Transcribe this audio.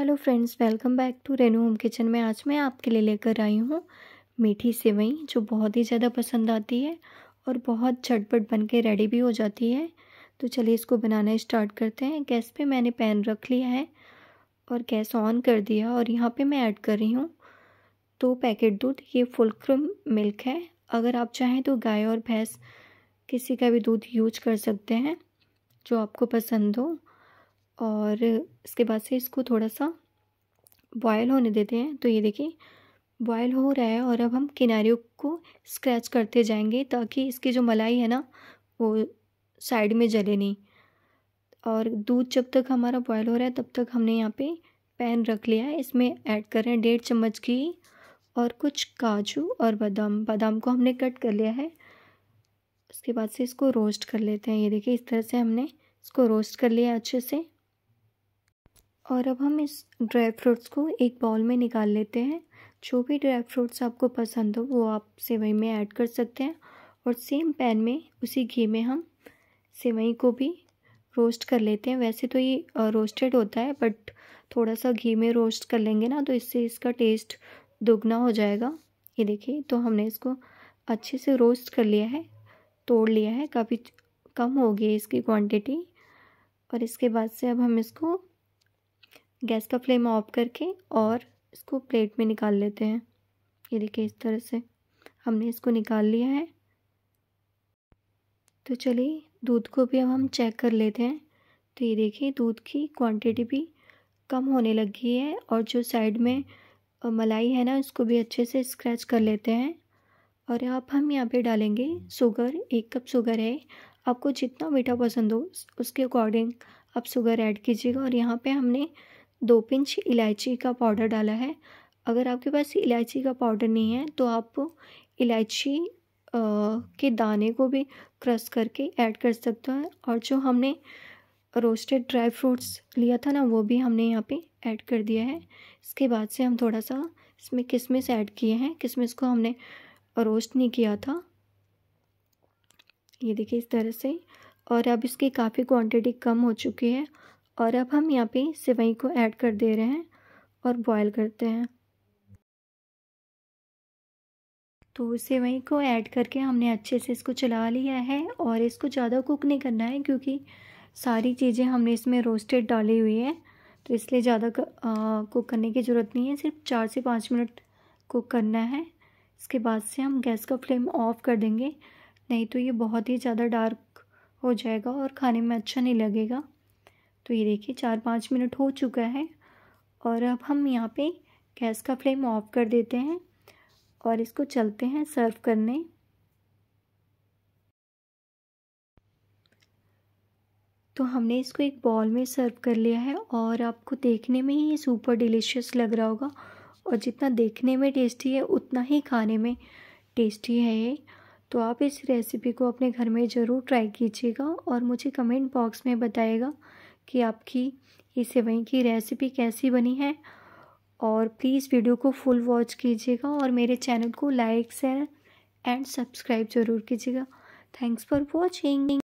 hello friends welcome back to Renu home kitchen में आज मैं आपके लिए लेकर आई हूँ मीठी सेवई जो बहुत ही ज़्यादा पसंद आती है और बहुत झटपट बन के रेडी भी हो जाती है तो चलिए इसको बनाना स्टार्ट करते हैं गैस पे मैंने पैन रख लिया है और गैस ऑन कर दिया और यहाँ पे मैं ऐड कर रही हूँ दो तो पैकेट दूध ये फुल क्रीम मिल्क है अगर आप चाहें तो गाय और भैंस किसी का भी दूध यूज कर सकते हैं जो आपको पसंद हो और इसके बाद से इसको थोड़ा सा बॉयल होने देते हैं तो ये देखिए बॉयल हो रहा है और अब हम किनारियों को स्क्रैच करते जाएंगे ताकि इसकी जो मलाई है ना वो साइड में जले नहीं और दूध जब तक हमारा बॉयल हो रहा है तब तक हमने यहाँ पे पैन रख लिया है इसमें ऐड कर रहे हैं डेढ़ चम्मच घी और कुछ काजू और बादाम बादाम को हमने कट कर लिया है उसके बाद से इसको रोस्ट कर लेते हैं ये देखिए इस तरह से हमने इसको रोस्ट कर लिया अच्छे से और अब हम इस ड्राई फ्रूट्स को एक बाउल में निकाल लेते हैं जो भी ड्राई फ्रूट्स आपको पसंद हो वो आप सेवई में ऐड कर सकते हैं और सेम पैन में उसी घी में हम सेवई को भी रोस्ट कर लेते हैं वैसे तो ये रोस्टेड होता है बट थोड़ा सा घी में रोस्ट कर लेंगे ना तो इससे इसका टेस्ट दुगना हो जाएगा ये देखिए तो हमने इसको अच्छे से रोस्ट कर लिया है तोड़ लिया है काफ़ी कम होगी इसकी क्वांटिटी और इसके बाद से अब हम इसको गैस का फ्लेम ऑफ करके और इसको प्लेट में निकाल लेते हैं ये देखिए इस तरह से हमने इसको निकाल लिया है तो चलिए दूध को भी अब हम चेक कर लेते हैं तो ये देखिए दूध की क्वांटिटी भी कम होने लगी है और जो साइड में मलाई है ना इसको भी अच्छे से स्क्रैच कर लेते हैं और अब हम यहाँ पे डालेंगे शुगर एक कप शुगर है आपको जितना मीठा पसंद हो उसके अकॉर्डिंग आप शुगर ऐड कीजिएगा और यहाँ पे हमने दो पिंच इलायची का पाउडर डाला है अगर आपके पास इलायची का पाउडर नहीं है तो आप इलायची के दाने को भी क्रश करके ऐड कर सकते हैं और जो हमने रोस्टेड ड्राई फ्रूट्स लिया था ना वो भी हमने यहाँ पे ऐड कर दिया है इसके बाद से हम थोड़ा सा इसमें किशमिश ऐड किए हैं किशमिश को हमने रोस्ट नहीं किया था ये देखिए इस तरह से और अब इसकी काफ़ी क्वांटिटी कम हो चुकी है और अब हम यहाँ पे सेवई को ऐड कर दे रहे हैं और बॉयल करते हैं तो सेवई को ऐड करके हमने अच्छे से इसको चला लिया है और इसको ज़्यादा कुक नहीं करना है क्योंकि सारी चीज़ें हमने इसमें रोस्टेड डाली हुई है तो इसलिए ज़्यादा कुक करने की ज़रूरत नहीं है सिर्फ चार से पाँच मिनट कुक करना है इसके बाद से हम गैस का फ्लेम ऑफ़ कर देंगे नहीं तो ये बहुत ही ज़्यादा डार्क हो जाएगा और खाने में अच्छा नहीं लगेगा तो ये देखिए चार पाँच मिनट हो चुका है और अब हम यहाँ पे गैस का फ्लेम ऑफ कर देते हैं और इसको चलते हैं सर्व करने तो हमने इसको एक बॉल में सर्व कर लिया है और आपको देखने में ही ये सुपर डिलीशियस लग रहा होगा और जितना देखने में टेस्टी है उतना ही खाने में टेस्टी है ये तो आप इस रेसिपी को अपने घर में ज़रूर ट्राई कीजिएगा और मुझे कमेंट बॉक्स में बताएगा कि आपकी ये सेवई की रेसिपी कैसी बनी है और प्लीज़ वीडियो को फुल वॉच कीजिएगा और मेरे चैनल को लाइक शेयर एंड सब्सक्राइब ज़रूर कीजिएगा थैंक्स फॉर वॉचिंग